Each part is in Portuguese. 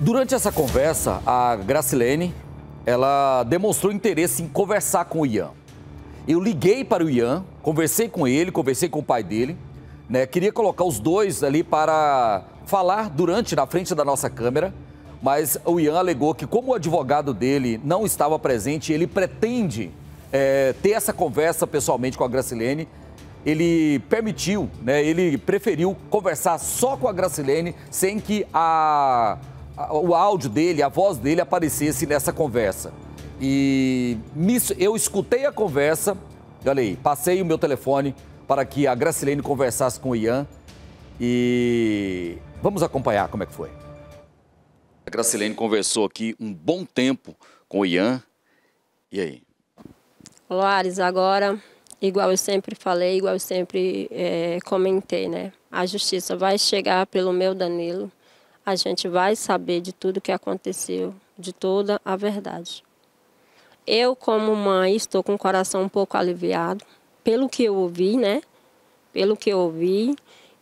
Durante essa conversa, a Gracilene, ela demonstrou interesse em conversar com o Ian. Eu liguei para o Ian, conversei com ele, conversei com o pai dele, né? Queria colocar os dois ali para falar durante na frente da nossa câmera, mas o Ian alegou que como o advogado dele não estava presente, ele pretende é, ter essa conversa pessoalmente com a Gracilene. Ele permitiu, né? Ele preferiu conversar só com a Gracilene sem que a o áudio dele, a voz dele aparecesse nessa conversa. E eu escutei a conversa, olha aí, passei o meu telefone para que a Gracilene conversasse com o Ian e vamos acompanhar como é que foi. A Gracilene conversou aqui um bom tempo com o Ian. E aí? Loares, agora, igual eu sempre falei, igual eu sempre é, comentei, né? A justiça vai chegar pelo meu Danilo a gente vai saber de tudo que aconteceu, de toda a verdade. Eu, como mãe, estou com o coração um pouco aliviado pelo que eu ouvi, né? Pelo que eu ouvi.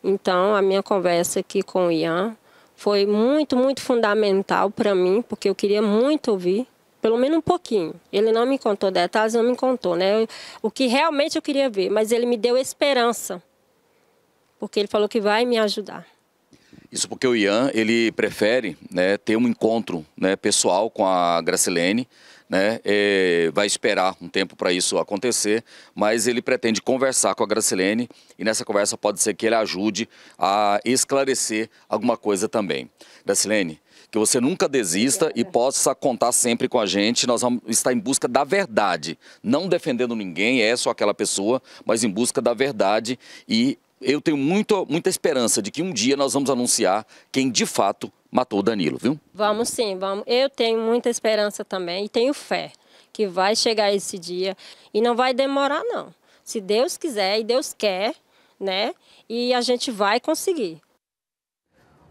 Então, a minha conversa aqui com o Ian foi muito, muito fundamental para mim, porque eu queria muito ouvir, pelo menos um pouquinho. Ele não me contou detalhes, não me contou, né? O que realmente eu queria ver, mas ele me deu esperança, porque ele falou que vai me ajudar. Isso porque o Ian, ele prefere né, ter um encontro né, pessoal com a Gracilene, né, é, vai esperar um tempo para isso acontecer, mas ele pretende conversar com a Gracilene e nessa conversa pode ser que ele ajude a esclarecer alguma coisa também. Gracilene, que você nunca desista e possa contar sempre com a gente. Nós vamos estar em busca da verdade, não defendendo ninguém, essa é ou aquela pessoa, mas em busca da verdade e eu tenho muito, muita esperança de que um dia nós vamos anunciar quem de fato matou o Danilo, viu? Vamos sim, vamos. Eu tenho muita esperança também e tenho fé que vai chegar esse dia e não vai demorar não. Se Deus quiser e Deus quer, né? E a gente vai conseguir.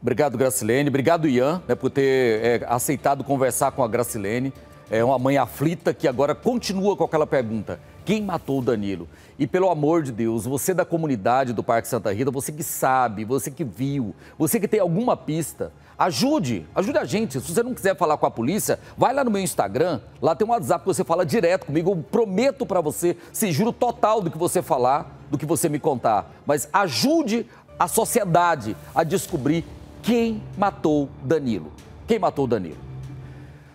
Obrigado, Gracilene. Obrigado, Ian, né, por ter é, aceitado conversar com a Gracilene é uma mãe aflita que agora continua com aquela pergunta: quem matou o Danilo? E pelo amor de Deus, você da comunidade do Parque Santa Rita, você que sabe, você que viu, você que tem alguma pista, ajude, ajude a gente. Se você não quiser falar com a polícia, vai lá no meu Instagram, lá tem um WhatsApp que você fala direto comigo. Eu prometo para você, se juro total do que você falar, do que você me contar. Mas ajude a sociedade a descobrir quem matou Danilo. Quem matou Danilo?